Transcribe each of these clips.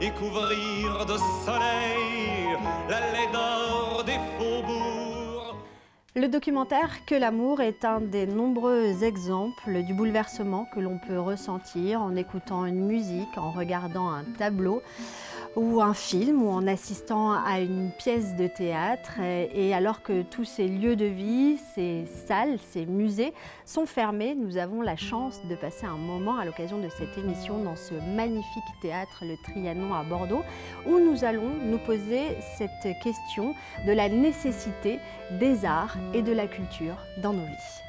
et couvrir de soleil l'allée d'or des faubourgs. Le documentaire Que l'amour est un des nombreux exemples du bouleversement que l'on peut ressentir en écoutant une musique, en regardant un tableau ou un film ou en assistant à une pièce de théâtre. Et alors que tous ces lieux de vie, ces salles, ces musées sont fermés, nous avons la chance de passer un moment à l'occasion de cette émission dans ce magnifique théâtre, le Trianon à Bordeaux, où nous allons nous poser cette question de la nécessité des arts et de la culture dans nos vies.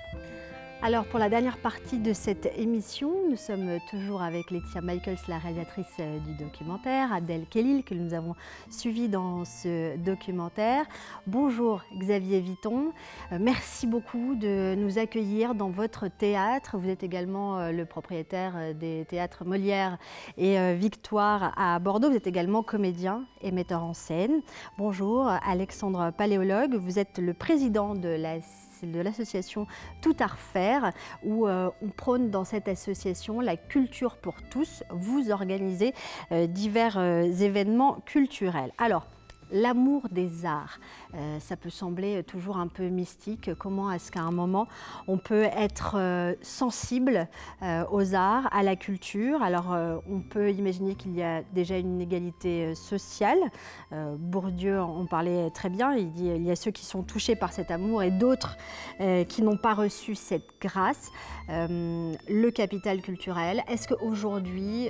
Alors pour la dernière partie de cette émission, nous sommes toujours avec Laetitia Michaels, la réalisatrice euh, du documentaire, Abdel Kellil que nous avons suivi dans ce documentaire. Bonjour Xavier Viton, euh, merci beaucoup de nous accueillir dans votre théâtre. Vous êtes également euh, le propriétaire des théâtres Molière et Victoire à Bordeaux. Vous êtes également comédien et metteur en scène. Bonjour Alexandre Paléologue, vous êtes le président de la c'est de l'association Tout à refaire, où euh, on prône dans cette association la culture pour tous. Vous organisez euh, divers euh, événements culturels. Alors, l'amour des arts, euh, ça peut sembler toujours un peu mystique. Comment est-ce qu'à un moment, on peut être euh, sensible euh, aux arts, à la culture Alors, on peut imaginer qu'il y a déjà une égalité sociale. Bourdieu en parlait très bien. Il dit y a ceux qui sont touchés par cet amour et d'autres qui n'ont pas reçu cette grâce. le capital culturel, est-ce qu'aujourd'hui,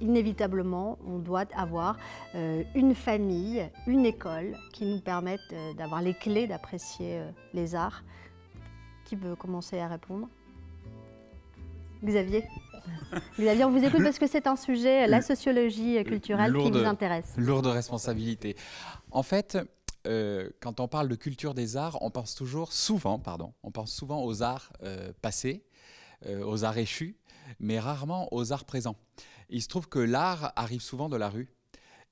inévitablement, on doit avoir une famille, une école, qui nous permettent euh, d'avoir les clés d'apprécier euh, les arts. Qui veut commencer à répondre Xavier Xavier, on vous écoute parce que c'est un sujet, euh, la sociologie culturelle, qui nous intéresse. Lourde responsabilité. En fait, quand on parle de culture des arts, on pense toujours, souvent, pardon, on pense souvent aux arts passés, aux arts échus, mais rarement aux arts présents. Il se trouve que l'art arrive souvent de la rue.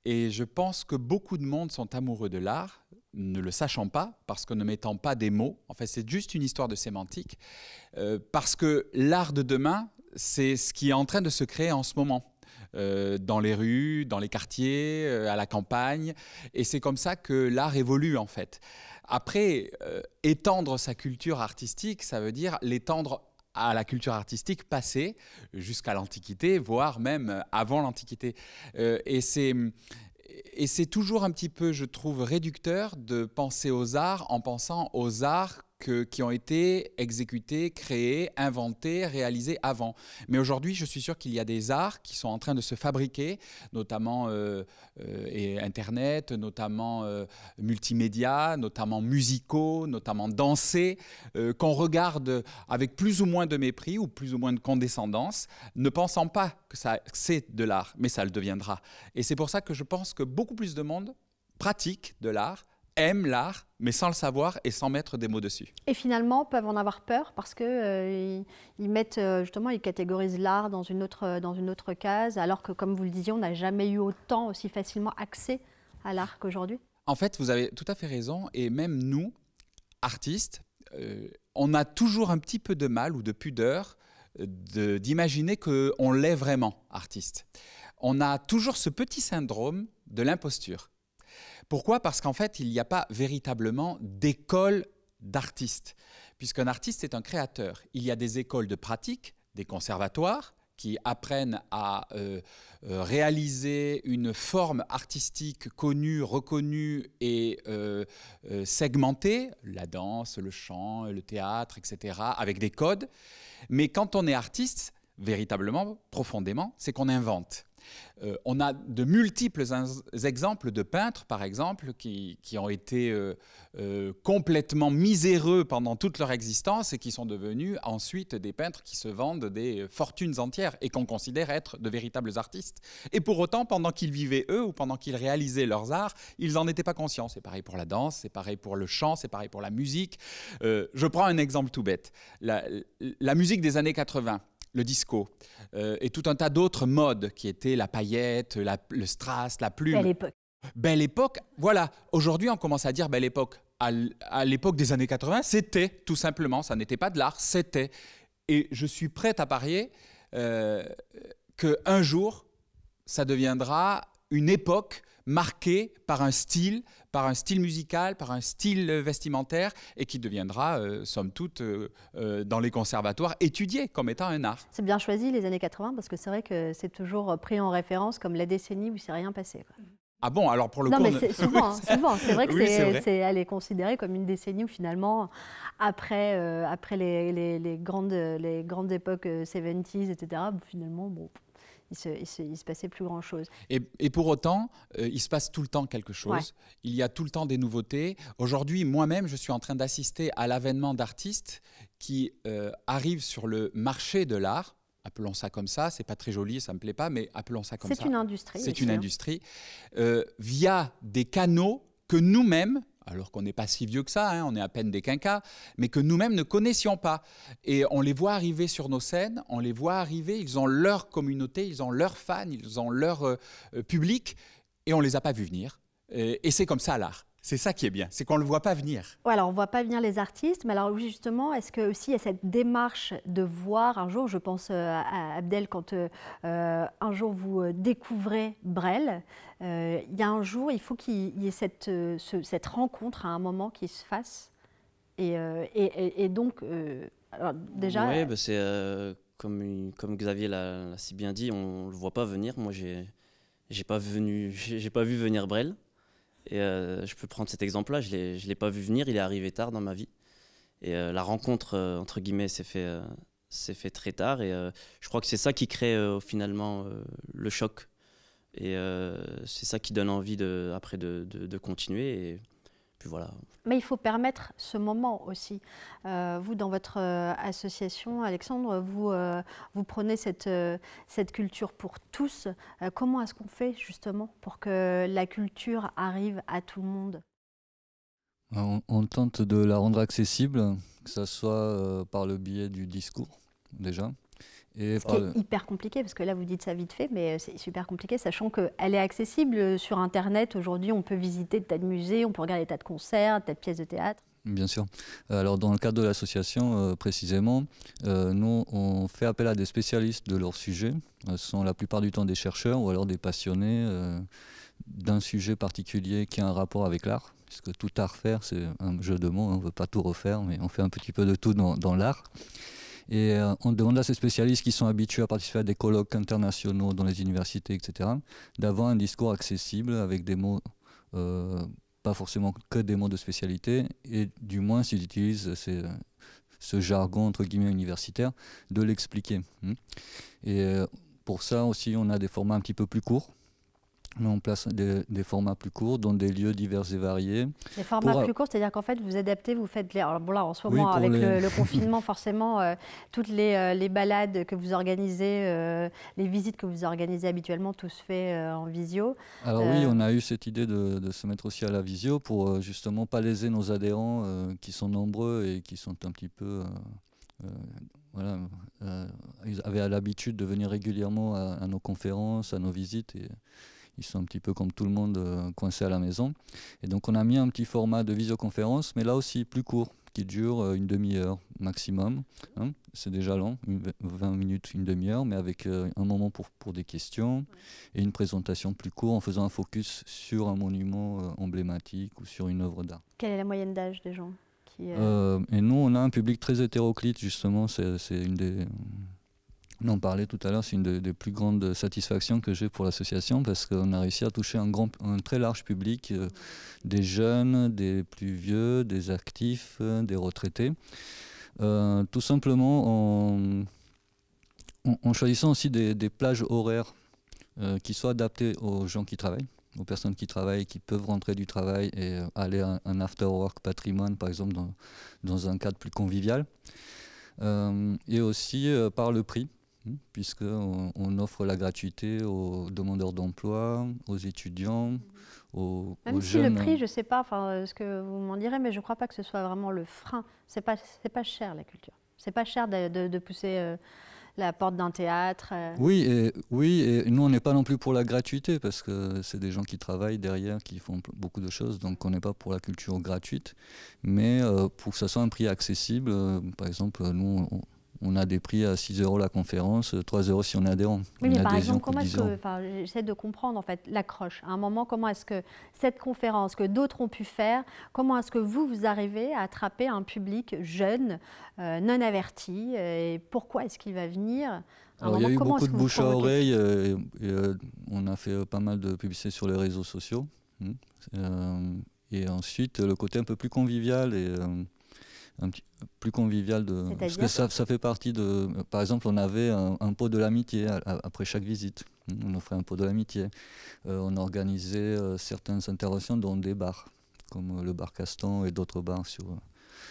Et je pense que beaucoup de monde sont amoureux de l'art, ne le sachant pas, parce que ne mettant pas des mots. En fait, c'est juste une histoire de sémantique. Euh, parce que l'art de demain, c'est ce qui est en train de se créer en ce moment. Euh, dans les rues, dans les quartiers, euh, à la campagne. Et c'est comme ça que l'art évolue en fait. Après, étendre sa culture artistique, ça veut dire l'étendre à la culture artistique passée jusqu'à l'Antiquité, voire même euh, avant l'Antiquité. Euh, et c'est et c'est toujours un petit peu, je trouve, réducteur de penser aux arts en pensant aux arts qui ont été exécutés, créés, inventés, réalisés avant. Mais aujourd'hui, je suis sûr qu'il y a des arts qui sont en train de se fabriquer, notamment euh, euh, Internet, notamment euh, multimédia, notamment musicaux, notamment dansés, qu'on regarde avec plus ou moins de mépris ou plus ou moins de condescendance, ne pensant pas que ça c'est de l'art, mais ça le deviendra. Et c'est pour ça que je pense que beaucoup plus de monde pratique de l'art aiment l'art, mais sans le savoir et sans mettre des mots dessus. Et finalement, peuvent en avoir peur parce qu'ils euh, mettent euh, justement, ils catégorisent l'art dans une autre euh, dans une autre case, alors que comme vous le disiez, on n'a jamais eu autant aussi facilement accès à l'art qu'aujourd'hui. En fait, vous avez tout à fait raison, et même nous, artistes, on a toujours un petit peu de mal ou de pudeur d'imaginer qu'on l'est vraiment artiste. On a toujours ce petit syndrome de l'imposture. Pourquoi Parce qu'en fait, il n'y a pas véritablement d'école d'artistes, puisqu'un artiste est un créateur. Il y a des écoles de pratique, des conservatoires, qui apprennent à euh, euh, réaliser une forme artistique connue, reconnue et euh, segmentée, la danse, le chant, le théâtre, etc., avec des codes. Mais quand on est artiste, véritablement, profondément, c'est qu'on invente. Euh, on a de multiples exemples de peintres, par exemple, qui, ont été euh, euh, complètement miséreux pendant toute leur existence et qui sont devenus ensuite des peintres qui se vendent des fortunes entières et qu'on considère être de véritables artistes. Et pour autant, pendant qu'ils vivaient eux ou pendant qu'ils réalisaient leurs arts, ils n'en étaient pas conscients. C'est pareil pour la danse, c'est pareil pour le chant, c'est pareil pour la musique. je prends un exemple tout bête. La, la musique des années 80 le disco, euh, et tout un tas d'autres modes qui étaient la paillette, le strass, la plume. Belle époque. Belle époque, voilà. Aujourd'hui, on commence à dire belle époque. À l'époque des années 80, c'était tout simplement, ça n'était pas de l'art, c'était. Et je suis prête à parier euh, qu'un jour, ça deviendra une époque marquée par un style, par un style musical, par un style euh, vestimentaire, et qui deviendra, euh, somme toute, euh, dans les conservatoires, étudié comme étant un art. C'est bien choisi les années 80, parce que c'est vrai que c'est toujours pris en référence comme la décennie où il s'est rien passé. Ah bon, alors pour le non, coup... Non, mais souvent, hein, souvent. C'est vrai qu'elle c'est, est, est considérée comme une décennie où finalement, après, après les, les, grandes, les grandes époques 70s, etc., finalement, bon, il se, se, passait plus grand chose. Et, pour autant, euh, il se passe tout le temps quelque chose. Il y a tout le temps des nouveautés. Aujourd'hui, moi-même, je suis en train d'assister à l'avènement d'artistes qui euh, arrivent sur le marché de l'art. Appelons ça comme ça, c'est pas très joli, ça me plaît pas, mais appelons ça comme ça. C'est une industrie. C'est une industrie. Euh, via des canaux que nous-mêmes, alors qu'on n'est pas si vieux que ça, hein, on est à peine des quinquas, mais que nous-mêmes ne connaissions pas. Et on les voit arriver sur nos scènes, on les voit arriver, ils ont leur communauté, ils ont leurs fans, ils ont leur euh, euh, public, et on ne les a pas vus venir. et c'est comme ça l'art. C'est ça qui est bien, c'est qu'on ne le voit pas venir. Oui, alors on ne voit pas venir les artistes, mais alors justement, est-ce que aussi il y a cette démarche de voir un jour, je pense euh, à Abdel, quand euh, euh, un jour vous découvrez Brel, il y a un jour, il faut qu'il y ait cette, cette rencontre à un moment qui se fasse. Et, et, donc, déjà. Oui, bah, c'est comme, comme Xavier l'a si bien dit, on ne le voit pas venir. Moi, j'ai j'ai pas pas vu venir Brel. Et euh, je peux prendre cet exemple-là, je ne l'ai pas vu venir, il est arrivé tard dans ma vie. Et euh, la rencontre, euh, entre guillemets, s'est fait, fait très tard. Et je crois que c'est ça qui crée finalement le choc. Et c'est ça qui donne envie de, après de, continuer. Et mais il faut permettre ce moment aussi. Euh, vous, dans votre euh, association, Alexandre, vous, euh, prenez cette, culture pour tous. comment est-ce qu'on fait justement pour que la culture arrive à tout le monde ben, on, tente de la rendre accessible, que ce soit par le biais du discours déjà, ce qui est hyper compliqué, parce que là vous dites ça vite fait, mais c'est super compliqué, sachant qu'elle est accessible sur Internet. Aujourd'hui, on peut visiter des tas de musées, on peut regarder des tas de concerts, des tas de pièces de théâtre. Bien sûr. Alors dans le cadre de l'association euh, précisément, euh, nous on fait appel à des spécialistes de leur sujet. Euh, ce sont la plupart du temps des chercheurs ou alors des passionnés d'un sujet particulier qui a un rapport avec l'art. Puisque tout art faire, c'est un jeu de mots, hein, on ne veut pas tout refaire, mais on fait un petit peu de tout dans, dans l'art. Et euh, on demande à ces spécialistes qui sont habitués à participer à des colloques internationaux dans les universités, etc., d'avoir un discours accessible avec des mots, euh, pas forcément que des mots de spécialité, et du moins s'ils utilisent ce jargon entre guillemets universitaire, de l'expliquer. Hmm. Et euh, pour ça aussi, on a des formats un petit peu plus courts on place des, formats plus courts dans des lieux divers et variés. Des formats plus courts, c'est-à-dire qu'en fait, vous adaptez, vous faites Alors bon, là, en ce moment, avec le, confinement, forcément, euh, toutes les, euh, les, balades que vous organisez, euh, les visites que vous organisez habituellement, tout se fait en visio. Alors oui, on a eu cette idée de, se mettre aussi à la visio pour justement pas léser nos adhérents qui sont nombreux et qui sont un petit peu... voilà, ils avaient l'habitude de venir régulièrement à, à nos conférences, à nos visites et... Ils sont un petit peu comme tout le monde euh, coincés à la maison. Et donc on a mis un petit format de visioconférence, mais là aussi plus court, qui dure euh, une demi-heure maximum. Hein. C'est déjà long, 20 minutes, une demi-heure, mais avec euh, un moment pour, pour des questions et une présentation plus courte en faisant un focus sur un monument emblématique ou sur une œuvre d'art. Quelle est la moyenne d'âge des gens Et nous, on a un public très hétéroclite, justement. C'est une des on en parlait tout à l'heure, c'est une des, plus grandes satisfactions que j'ai pour l'association parce qu'on a réussi à toucher un, très large public, euh, des jeunes, des plus vieux, des actifs, euh, des retraités. Euh, tout simplement en, choisissant aussi des, plages horaires qui soient adaptées aux gens qui travaillent aux personnes qui travaillent, qui peuvent rentrer du travail et aller à un after work patrimoine, par exemple, dans un cadre plus convivial. et aussi par le prix, Hein, puisqu'on on offre la gratuité aux demandeurs d'emploi, aux étudiants, mhm. aux, Même si le prix, je ne sais pas euh, ce que vous m'en direz, mais je ne crois pas que ce soit vraiment le frein. Ce n'est pas, pas cher la culture. Ce n'est pas cher de, pousser euh, la porte d'un théâtre. Euh. Oui, et, oui, nous, on n'est pas non plus pour la gratuité, parce que c'est des gens qui travaillent derrière, qui font beaucoup de choses, donc on n'est pas pour la culture gratuite, mais pour que ça soit un prix accessible, par exemple, nous, on a des prix à 6 euros la conférence, 3 euros si on est adhérent. Oui, mais par exemple, j'essaie de comprendre en fait l'accroche. À un moment, comment est-ce que cette conférence que d'autres ont pu faire, comment est-ce que vous, vous arrivez à attraper un public jeune, euh, non averti, euh, et pourquoi est-ce qu'il va venir il y a eu beaucoup de bouche à oreille. Euh, on a fait pas mal de publicités sur les réseaux sociaux. Hein. et ensuite, le côté un peu plus convivial et un petit, plus convivial de parce que ça, ça fait partie de par exemple on avait un, pot de l'amitié après chaque visite on offrait un pot de l'amitié euh, on organisait euh, certaines interventions dans des bars comme euh, le bar Castan et d'autres bars sur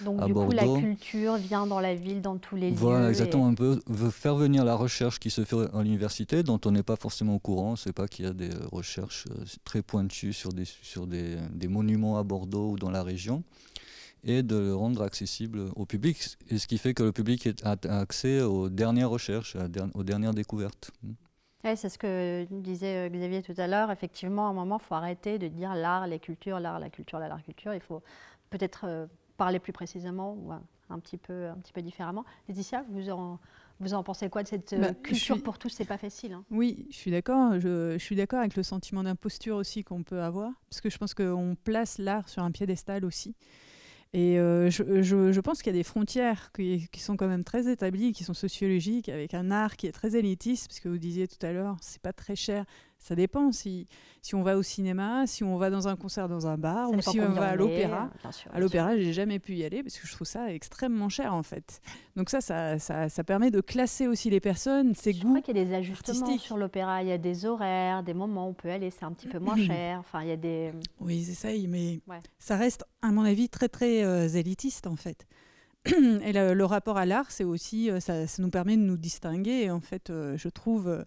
donc du coup la culture vient dans la ville dans tous les voilà, exactement On un peu faire venir la recherche qui se fait à l'université dont on n'est pas forcément au courant on sait pas qu'il y a des recherches très pointues sur des sur des, des monuments à Bordeaux ou dans la région et de le rendre accessible au public, et ce qui fait que le public a accès aux dernières recherches, aux dernières découvertes. Mm. c'est ce que disait euh, Xavier tout à l'heure. Effectivement, à un moment, il faut arrêter de dire l'art, les cultures, l'art, la culture, l'art, la culture. Il faut peut-être euh, parler plus précisément ou un petit peu, un petit peu différemment. Laetitia, vous en, vous en pensez quoi de cette euh, bah, culture pour tous C'est pas facile. Hein. Oui, je suis d'accord. Hein. Je, je, suis d'accord avec le sentiment d'imposture aussi qu'on peut avoir, parce que je pense qu'on place l'art sur un piédestal aussi. Et euh, je, pense qu'il y a des frontières qui, qui, sont quand même très établies, qui sont sociologiques, avec un art qui est très élitiste, parce que vous disiez tout à l'heure, c'est pas très cher. Ça dépend si, si on va au cinéma, si on va dans un concert dans un bar, ou si on va à l'opéra. Hein, à l'opéra, j'ai jamais pu y aller parce que je trouve ça extrêmement cher en fait. Donc ça, ça, ça, permet de classer aussi les personnes, ses je goûts. crois qu'il y a des ajustements sur l'opéra. Il y a des horaires, des moments où on peut aller, c'est un petit peu moins cher. Enfin, il y a des. Euh, oui, ils essayent, mais ça reste, à mon avis, très très euh, élitiste en fait et le, rapport à l'art, c'est aussi, euh, ça, ça, nous permet de nous distinguer. En fait, je trouve,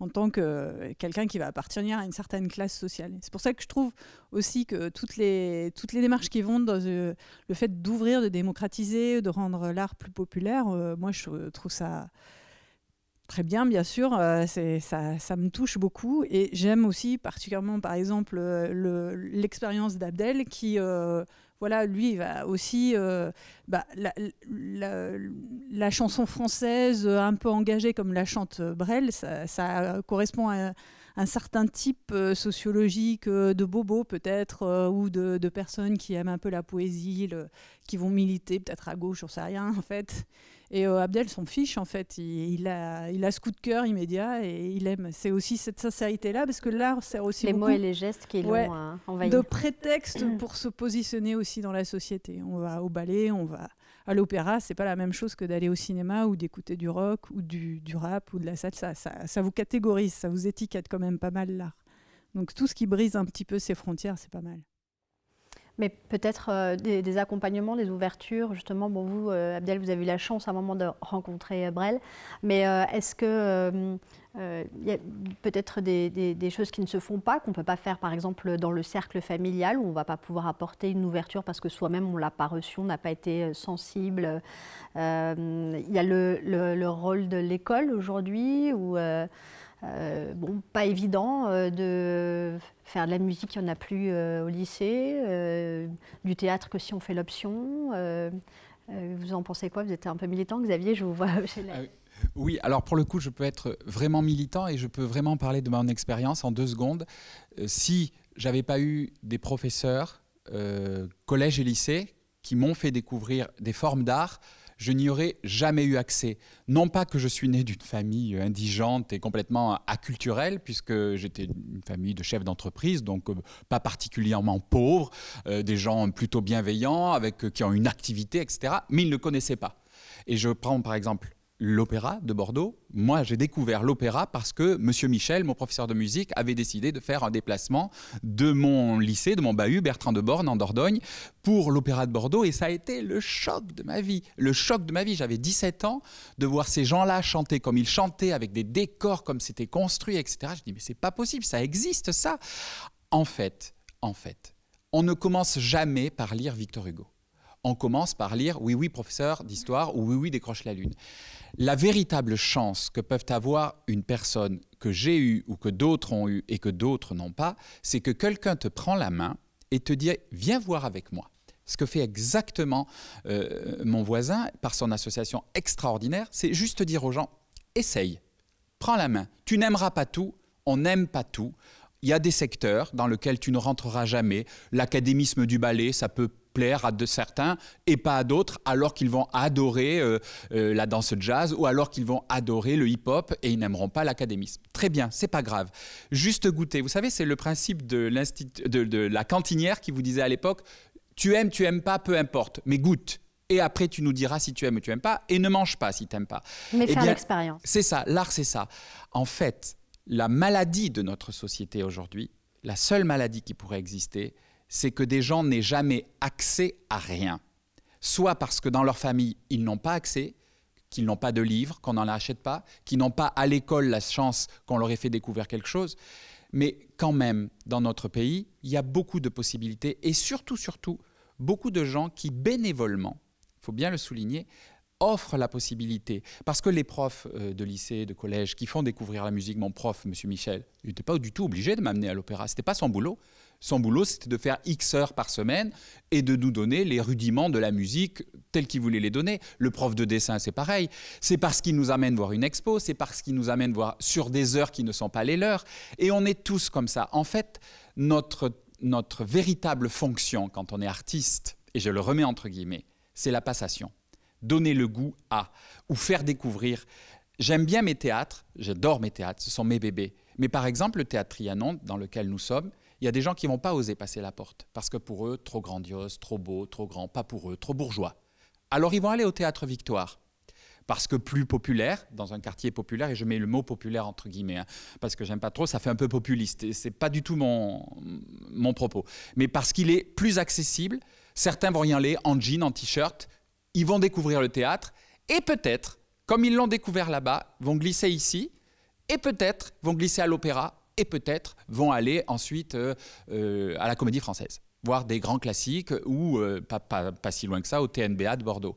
en tant que euh, quelqu'un qui va appartenir à une certaine classe sociale. C'est pour ça que je trouve aussi que toutes les, toutes les démarches qui vont dans euh, le fait d'ouvrir, de démocratiser, de rendre l'art plus populaire, euh, moi je trouve ça très bien, bien sûr, ça, ça, me touche beaucoup. Et j'aime aussi particulièrement, par exemple, l'expérience d'Abdel qui voilà, lui, va aussi. Euh, bah, la, chanson française, euh, un peu engagée comme la chante Brel, ça, ça correspond à, un certain type euh, sociologique euh, de bobos peut-être, euh, ou de, personnes qui aiment un peu la poésie, qui vont militer peut-être à gauche, on sait rien en fait. Et Abdel s'en fiche en fait, il, a, il a ce coup de cœur immédiat et il aime. C'est aussi cette sincérité-là, parce que l'art sert aussi les mots et les gestes qui est l'ont De prétexte pour se positionner aussi dans la société. On va au balai, on va à l'opéra, c'est pas la même chose que d'aller au cinéma ou d'écouter du rock ou du, rap ou de la salsa. Ça, ça vous catégorise, ça vous étiquette quand même pas mal l'art. Donc tout ce qui brise un petit peu ces frontières, c'est pas mal. Mais peut-être euh, des, accompagnements, des ouvertures. Justement, bon, vous, euh, Abdel, vous avez eu la chance à un moment de rencontrer euh, Brel. Mais est-ce que il y a peut-être des, choses qui ne se font pas, qu'on ne peut pas faire, par exemple, dans le cercle familial, où on ne va pas pouvoir apporter une ouverture parce que soi-même, on ne l'a pas reçu, on n'a pas été sensible Il y a le, rôle de l'école aujourd'hui, où euh, bon, pas évident euh, de faire de la musique, il n'y en a plus euh, au lycée, du théâtre que si on fait l'option. vous en pensez quoi Vous êtes un peu militant, Xavier, je vous vois chez la... Ah oui, alors pour le coup, je peux être vraiment militant et je peux vraiment parler de mon expérience en deux secondes. si j'avais pas eu des professeurs, collège et lycée, qui m'ont fait découvrir des formes d'art, je n'y aurais jamais eu accès. Non pas que je suis né d'une famille euh, indigente et complètement acculturelle, puisque j'étais une famille de chefs d'entreprise, donc euh, pas particulièrement pauvre, euh, des gens plutôt bienveillants, avec, qui ont une activité, etc. Mais ils ne connaissaient pas. Et je prends par exemple l'opéra de Bordeaux. Moi, j'ai découvert l'opéra parce que Monsieur Michel, mon professeur de musique, avait décidé de faire un déplacement de mon lycée, de mon bahut, Bertrand de Borne, en Dordogne, pour l'opéra de Bordeaux. Et ça a été le choc de ma vie. Le choc de ma vie. J'avais 17 ans, de voir ces gens-là chanter comme ils chantaient, avec des décors comme c'était construit, etc. Je dis, mais c'est pas possible, ça existe, ça. En fait, en fait, on ne commence jamais par lire Victor Hugo on commence par lire Oui, oui, professeur d'histoire ou Oui, oui, décroche la lune. La véritable chance que peuvent avoir une personne que j'ai eue ou que d'autres ont eue et que d'autres n'ont pas, c'est que quelqu'un te prend la main et te dit Viens voir avec moi. Ce que fait exactement euh, mon voisin par son association extraordinaire, c'est juste dire aux gens Essaye, prends la main. Tu n'aimeras pas tout, on n'aime pas tout. Il y a des secteurs dans lesquels tu ne rentreras jamais. L'académisme du ballet, ça peut plaire à de certains et pas à d'autres, alors qu'ils vont adorer euh, euh, la danse jazz ou alors qu'ils vont adorer le hip-hop et ils n'aimeront pas l'académisme. Très bien, c'est pas grave. Juste goûter. Vous savez, c'est le principe de, de, la cantinière qui vous disait à l'époque tu aimes, tu aimes pas, peu importe, mais goûte et après tu nous diras si tu aimes ou tu aimes pas, et ne mange pas si tu n'aimes pas. Mais eh faire l'expérience. C'est ça, l'art c'est ça. En fait, la maladie de notre société aujourd'hui, la seule maladie qui pourrait exister, c'est que des gens n'aient jamais accès à rien. Soit parce que dans leur famille, ils n'ont pas accès, qu'ils n'ont pas de livres, qu'on n'en achète pas, qu'ils n'ont pas à l'école la chance qu'on leur ait fait découvrir quelque chose. Mais quand même, dans notre pays, il y a beaucoup de possibilités et surtout, surtout, beaucoup de gens qui bénévolement, il faut bien le souligner, offrent la possibilité. Parce que les profs euh, de lycée, de collège, qui font découvrir la musique, mon prof, monsieur Michel, il n'était pas du tout obligé de m'amener à l'opéra, ce n'était pas son boulot. Son boulot, c'était de faire X heures par semaine et de nous donner les rudiments de la musique tels qu'il voulait les donner. Le prof de dessin, c'est pareil. C'est parce qu'il nous amène voir une expo, c'est parce qu'il nous amène voir sur des heures qui ne sont pas les leurs. Et on est tous comme ça. En fait, notre, véritable fonction quand on est artiste, et je le remets entre guillemets, c'est la passation. Donner le goût à, ou faire découvrir. J'aime bien mes théâtres, j'adore mes théâtres, ce sont mes bébés. Mais par exemple, le théâtre Trianon, dans lequel nous sommes, il y a des gens qui vont pas oser passer la porte parce que pour eux, trop grandiose, trop beau, trop grand, pas pour eux, trop bourgeois. Alors ils vont aller au théâtre Victoire parce que plus populaire, dans un quartier populaire, et je mets le mot populaire entre guillemets, hein, parce que j'aime pas trop, ça fait un peu populiste, et c'est pas du tout mon, mon propos. Mais parce qu'il est plus accessible, certains vont y aller en jean, en t-shirt, ils vont découvrir le théâtre, et peut-être, comme ils l'ont découvert là-bas, vont glisser ici, et peut-être vont glisser à l'opéra, et peut-être vont aller ensuite euh, euh, à la comédie française voir des grands classiques ou euh, pas, si loin que ça au TNBA de Bordeaux.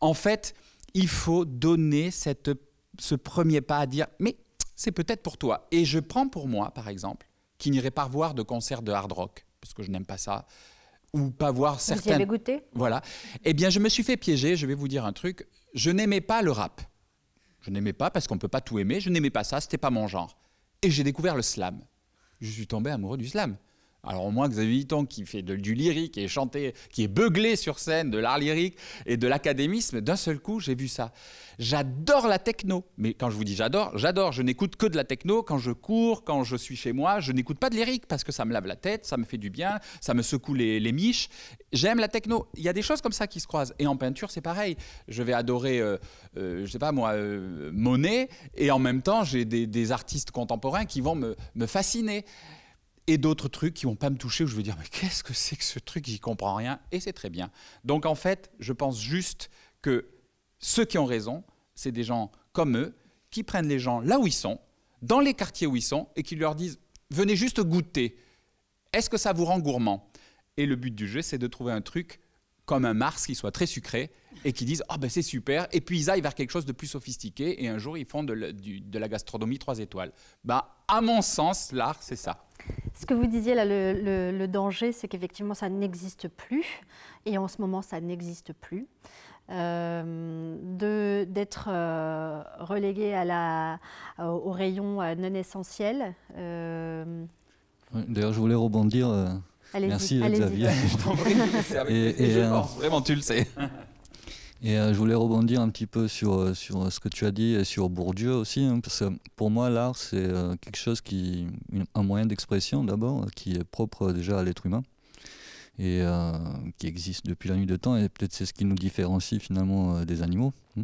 En fait, il faut donner ce premier pas à dire mais c'est peut-être pour toi. Et je prends pour moi, par exemple, qui n'irai pas voir de concert de hard rock, parce que je n'aime pas ça, ou pas voir certains... Vous y avez goûté Voilà. Eh bien, je me suis fait piéger, je vais vous dire un truc. Je n'aimais pas le rap. Je n'aimais pas, parce qu'on ne peut pas tout aimer, je n'aimais pas ça, ce c'était pas mon genre. Et j'ai découvert le slam. Je suis tombé amoureux du slam. Alors au moins Xavier Vuitton qui fait du lyrique et chanté, qui est beuglé sur scène, de l'art lyrique et de l'académisme, d'un seul coup j'ai vu ça. J'adore la techno, mais quand je vous dis j'adore, j'adore, je n'écoute que de la techno quand je cours, quand je suis chez moi, je n'écoute pas de lyrique parce que ça me lave la tête, ça me fait du bien, ça me secoue les, les miches. J'aime la techno, il y a des choses comme ça qui se croisent. Et en peinture c'est pareil, je vais adorer, euh, euh je sais pas moi, euh, Monet et en même temps j'ai des, artistes contemporains qui vont me, me fasciner et d'autres trucs qui vont pas me toucher où je vais dire mais qu'est-ce que c'est que ce truc j'y comprends rien et c'est très bien. Donc en fait, je pense juste que ceux qui ont raison, c'est des gens comme eux qui prennent les gens là où ils sont, dans les quartiers où ils sont et qui leur disent venez juste goûter. Est-ce que ça vous rend gourmand Et le but du jeu, c'est de trouver un truc comme un Mars qui soit très sucré et qui disent ah ben c'est super et puis ils aillent vers quelque chose de plus sophistiqué et un jour ils font de, la gastronomie trois étoiles. Bah à mon sens l'art c'est ça. Ce que vous disiez là, le, danger, c'est qu'effectivement ça n'existe plus et en ce moment ça n'existe plus. Euh, d'être euh, relégué à la, au, rayon euh, non essentiel. Euh, d'ailleurs, je voulais rebondir. Merci Xavier. et, avec et, vraiment, tu le sais. Et euh, je voulais rebondir un petit peu sur, euh, sur euh, ce que tu as dit et sur Bourdieu aussi, hein, parce que pour moi, l'art, c'est quelque chose qui. un moyen d'expression d'abord, qui est propre déjà à l'être humain et qui existe depuis la nuit de temps et peut-être c'est ce qui nous différencie finalement des animaux hein.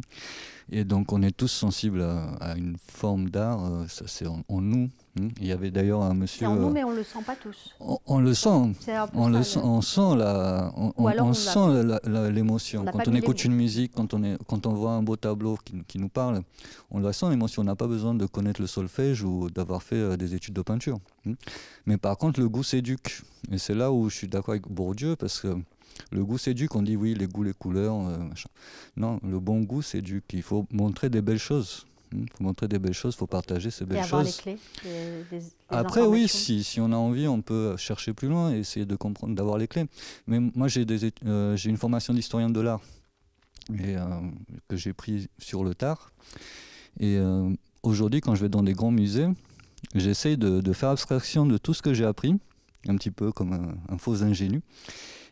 et donc on est tous sensibles à, une forme d'art ça c'est en, nous Hmm. Il y avait d'ailleurs un monsieur. C'est euh, mais on le sent pas tous. On, le sent. On, sent la, on, sent l'émotion. Quand on écoute une musique, quand on, est, quand on voit un beau tableau qui, nous parle, on la sent l'émotion. On n'a pas besoin de connaître le solfège ou d'avoir fait euh, des études de peinture. Hmm. Mais par contre, le goût s'éduque. Et c'est là où je suis d'accord avec Bourdieu parce que le goût s'éduque, on dit oui, les goûts, les couleurs, euh, Non, le bon goût s'éduque. Il faut montrer des belles choses. Il hmm, faut montrer des belles choses, il faut partager ces belles et avoir choses. Les clés, Après, oui, si, si, on a envie, on peut chercher plus loin et essayer de comprendre, d'avoir les clés. Mais moi, j'ai euh, une formation d'historien de l'art euh, que j'ai pris sur le tard. Et euh, aujourd'hui, quand je vais dans des grands musées, j'essaye de, faire abstraction de tout ce que j'ai appris, un petit peu comme un, faux ingénu.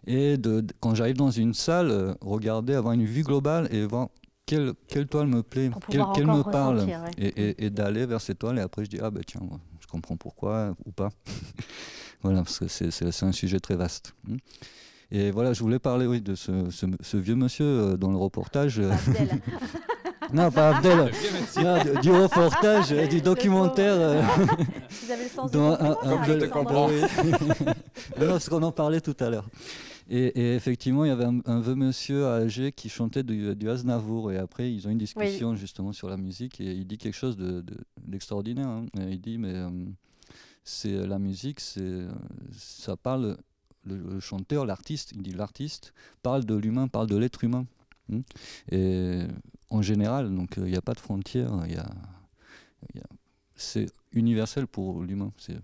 Et de quand j'arrive dans une salle, regarder, avoir une vue globale et voir quelle, toile me plaît, quelle, me parle, mm. et, d'aller vers ces toiles, et après je dis, ah ben tiens, je comprends pourquoi ou pas. voilà, parce que c'est un sujet très vaste. Mm. Et voilà, je voulais parler oui, de ce, vieux monsieur euh, dans le reportage. non, pas Abdel. du, du, reportage, euh, du documentaire. Euh, Vous avez le sens de, Oui. non, parce qu'on en parlait tout à l'heure. Et, effectivement, il y avait un, vieux monsieur âgé qui chantait du, du Aznavour. Et après, ils ont une discussion justement sur la musique. Et il dit quelque chose d'extraordinaire. De, hein. Il dit, mais euh, c'est la musique, ça parle, le, chanteur, l'artiste, il dit l'artiste, parle de l'humain, parle de l'être humain. Hein. Et en général, donc euh, il n'y a pas de frontières. Il y c'est universel pour l'humain. C'est...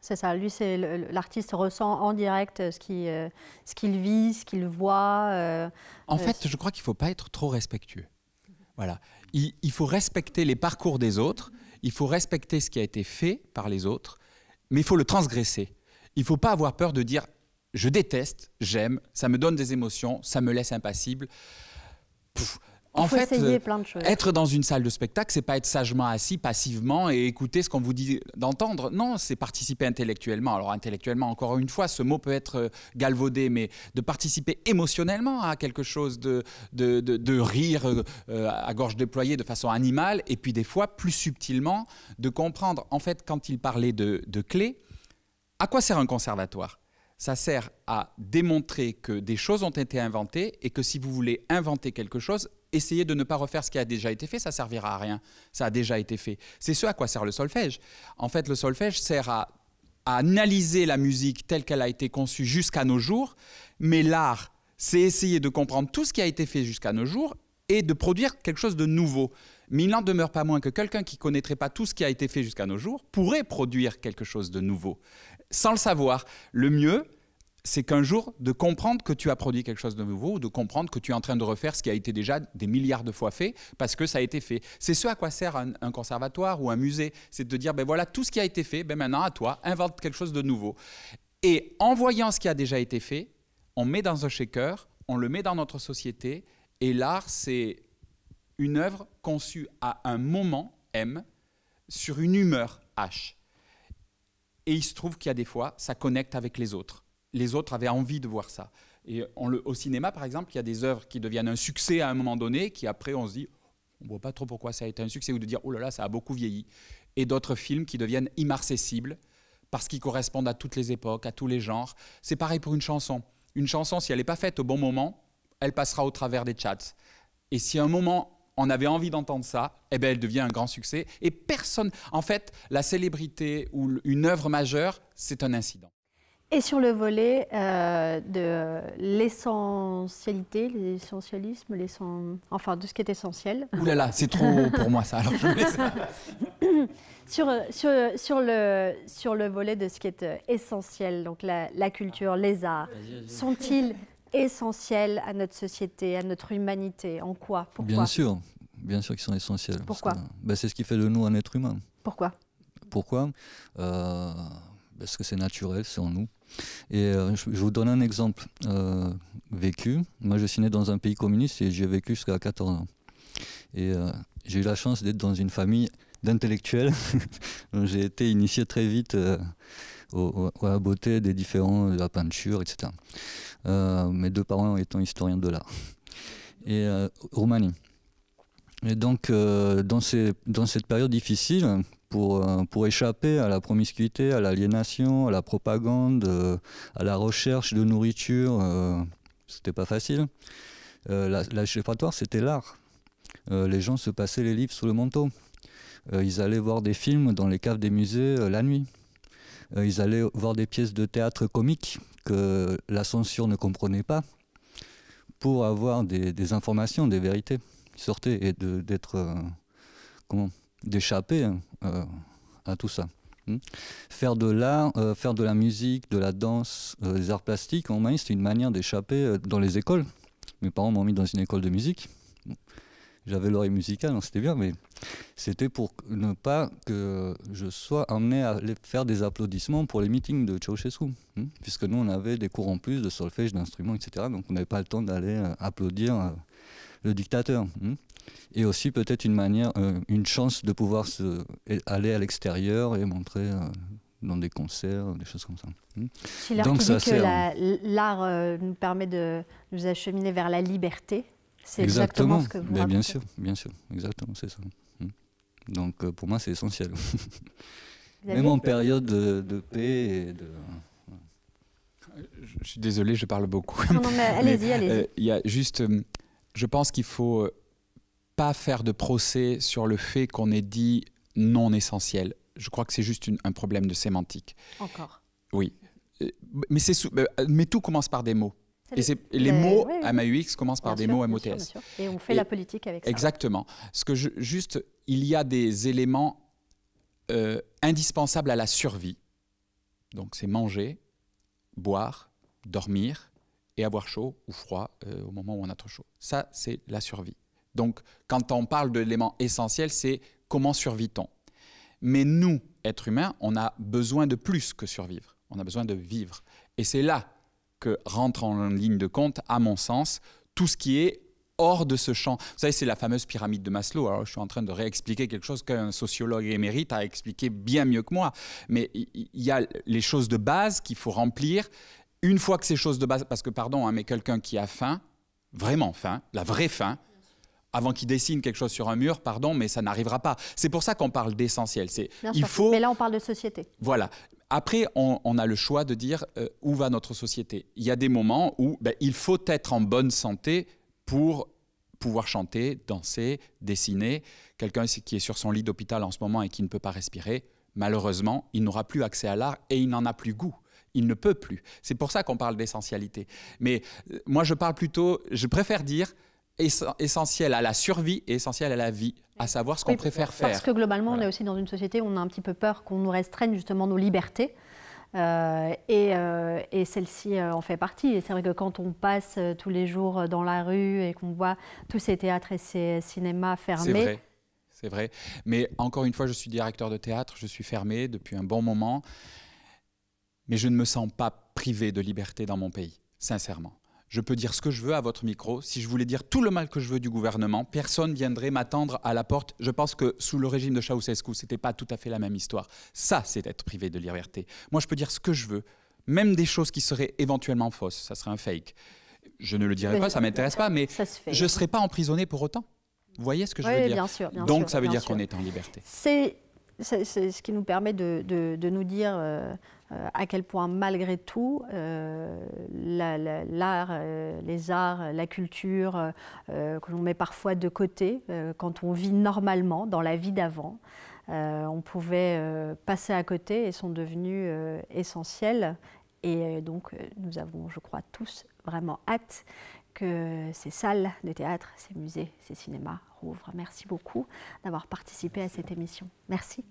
C'est ça, lui, c'est l'artiste ressent en direct euh, euh, ce qu'il vit, ce qu'il voit. Euh, en fait, je crois qu'il ne faut pas être trop respectueux. Voilà. Il, faut respecter les parcours des autres, il faut respecter ce qui a été fait par les autres, mais il faut le transgresser. Il ne faut pas avoir peur de dire je déteste, j'aime, ça me donne des émotions, ça me laisse impassible en fait, euh, être dans une salle de spectacle, c'est pas être sagement assis passivement et écouter ce qu'on vous dit d'entendre. Non, c'est participer intellectuellement. Alors intellectuellement, encore une fois, ce mot peut être euh, galvaudé, mais de participer émotionnellement à quelque chose, de, de, rire euh, à gorge déployée de façon animale, et puis des fois, plus subtilement, de comprendre. En fait, quand il parlait de, de clés, à quoi sert un conservatoire ça sert à démontrer que des choses ont été inventées et que si vous voulez inventer quelque chose, essayer de ne pas refaire ce qui a déjà été fait, ça servira à rien. Ça a déjà été fait. C'est ce à quoi sert le solfège. En fait, le solfège sert à, à analyser la musique telle qu'elle a été conçue jusqu'à nos jours, mais l'art, c'est essayer de comprendre tout ce qui a été fait jusqu'à nos jours et de produire quelque chose de nouveau. Mais il n'en demeure pas moins que quelqu'un qui ne connaîtrait pas tout ce qui a été fait jusqu'à nos jours pourrait produire quelque chose de nouveau, sans le savoir. Le mieux, c'est qu'un jour, de comprendre que tu as produit quelque chose de nouveau, de comprendre que tu es en train de refaire ce qui a été déjà des milliards de fois fait, parce que ça a été fait. C'est ce à quoi sert un, conservatoire ou un musée, c'est de dire, ben voilà, tout ce qui a été fait, ben maintenant à toi, invente quelque chose de nouveau. Et en voyant ce qui a déjà été fait, on met dans un shaker, on le met dans notre société, et l'art, c'est une œuvre conçue à un moment M, sur une humeur H. Et il se trouve qu'il y a des fois, ça connecte avec les autres les autres avaient envie de voir ça. Et au cinéma, par exemple, il y a des œuvres qui deviennent un succès à un moment donné, qui après on se dit, on ne voit pas trop pourquoi ça a été un succès, ou de dire, oh là là, ça a beaucoup vieilli. Et d'autres films qui deviennent immarcessibles, parce qu'ils correspondent à toutes les époques, à tous les genres. C'est pareil pour une chanson. Une chanson, si elle n'est pas faite au bon moment, elle passera au travers des chats. Et si à un moment on avait envie d'entendre ça, eh ben elle devient un grand succès. Et personne, en fait, la célébrité ou une œuvre majeure, c'est un incident. Et sur le volet euh, de l'essentialité, l'essentialisme, enfin de ce qui est essentiel. Ouh là là, c'est trop pour moi ça. Alors je sur, sur, sur, le, sur le volet de ce qui est euh, essentiel, donc la, culture, les arts, sont-ils essentiels à notre société, à notre humanité En quoi Pourquoi Bien sûr, bien sûr qu'ils sont essentiels. Pourquoi ben, C'est ce qui fait de nous un être humain. Pourquoi Pourquoi euh, parce que c'est naturel, c'est en nous. Et euh, je, vous donne un exemple euh, vécu. Moi, je suis né dans un pays communiste et j'ai vécu jusqu'à 14 ans. Et euh, j'ai eu la chance d'être dans une famille d'intellectuels. j'ai été initié très vite à la beauté des différents, de la peinture, etc. mes deux parents étant historiens de l'art. Et Roumanie. Et donc, dans cette période difficile, pour, euh, pour échapper à la promiscuité, à l'aliénation, à la propagande, euh, à la recherche de nourriture. Euh, c'était pas facile. la, la c'était l'art. les gens se passaient les livres sous le manteau. ils allaient voir des films dans les caves des musées la nuit. ils allaient voir des pièces de théâtre comiques que la censure ne comprenait pas pour avoir des, informations, des vérités sortaient et d'être comment d'échapper hein, euh, à tout ça. Hmm. Faire de l'art, euh, faire de la musique, de la danse, euh, des arts plastiques, en main, c'est une manière d'échapper dans les écoles. Mes parents m'ont mis dans une école de musique. J'avais l'oreille musicale, c'était bien, mais c'était pour ne pas que je sois amené à faire des applaudissements pour les meetings de Ceausescu, hmm. puisque nous, on avait des cours en plus de solfège, d'instruments, etc. Donc, on n'avait pas le temps d'aller applaudir le dictateur. Hmm et aussi peut-être une manière, euh, une chance de pouvoir se, aller à l'extérieur et montrer euh, dans des concerts, des choses comme ça. Hmm. Donc, ça que l'art euh, nous permet de nous acheminer vers la liberté. C'est exactement. ce que vous ben, Bien sûr, bien sûr, exactement, c'est ça. Hmm. Donc pour moi, c'est essentiel. Même en période de, paix de je suis désolé, je parle beaucoup. Non, non, allez-y, allez-y. Il y a juste, je pense qu'il faut pas faire de procès sur le fait qu'on ait dit non essentiel. Je crois que c'est juste un problème de sémantique. Encore. Oui. Euh, mais, c'est euh, mais tout commence par des mots. Et ben les mots à ma commencent par des mots MOTS. Bien Et on fait la politique avec ça. Exactement. Ce que je, juste, il y a des éléments euh, indispensables à la survie. Donc c'est manger, boire, dormir et avoir chaud ou froid au moment où on a trop chaud. Ça, c'est la survie. Donc, quand on parle de l'élément essentiel, c'est comment survit-on. Mais nous, êtres humains, on a besoin de plus que survivre. On a besoin de vivre. Et c'est là que rentre en ligne de compte, à mon sens, tout ce qui est hors de ce champ. Vous savez, c'est la fameuse pyramide de Maslow. Alors, je suis en train de réexpliquer quelque chose qu'un sociologue émérite a expliqué bien mieux que moi. Mais il y a les choses de base qu'il faut remplir. Une fois que ces choses de base, parce que pardon, hein, mais quelqu'un qui a faim, vraiment faim, la vraie faim, avant qu'il dessine quelque chose sur un mur, pardon, mais ça n'arrivera pas. C'est pour ça qu'on parle d'essentiel. C'est il faut. Mais là, on parle de société. Voilà. Après, on, a le choix de dire euh, où va notre société. Il y a des moments où ben, il faut être en bonne santé pour pouvoir chanter, danser, dessiner. Quelqu'un qui est sur son lit d'hôpital en ce moment et qui ne peut pas respirer, malheureusement, il n'aura plus accès à l'art et il n'en a plus goût. Il ne peut plus. C'est pour ça qu'on parle d'essentialité. Mais euh, moi, je parle plutôt, je préfère dire essentiel à la survie et essentiel à la vie, à savoir ce qu'on préfère faire. Parce que globalement, on est aussi dans une société où on a un petit peu peur qu'on nous restreigne justement nos libertés. Euh, euh, et, celle-ci euh, en fait partie. Et c'est vrai que quand on passe tous les jours dans la rue et qu'on voit tous ces théâtres et ces cinémas fermés. C'est vrai. vrai. Mais encore une fois, je suis directeur de théâtre, je suis fermé depuis un bon moment, mais je ne me sens pas privé de liberté dans mon pays, sincèrement je peux dire ce que je veux à votre micro. Si je voulais dire tout le mal que je veux du gouvernement, personne viendrait m'attendre à la porte. Je pense que sous le régime de Ceausescu, n'était pas tout à fait la même histoire. Ça, c'est être privé de liberté. Moi, je peux dire ce que je veux, même des choses qui seraient éventuellement fausses. Ça serait un fake. Je ne le dirais pas, ça m'intéresse pas, mais je ne serais pas emprisonné pour autant. Vous voyez ce que je veux dire bien sûr, Donc, ça veut dire qu'on est en liberté. C'est c'est ce qui nous permet de, nous dire euh, euh, à quel point, malgré tout, euh, l'art, les arts, la culture, que l'on met parfois de côté, quand on vit normalement, dans la vie d'avant, on pouvait passer à côté et sont devenus essentiels. Et donc, nous avons, je crois, tous vraiment hâte que ces salles de théâtre, ces musées, ces cinémas Merci beaucoup d'avoir participé à cette émission. Merci.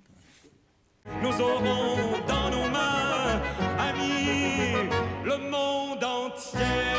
Nous aurons dans nos mains, amis, le monde entier.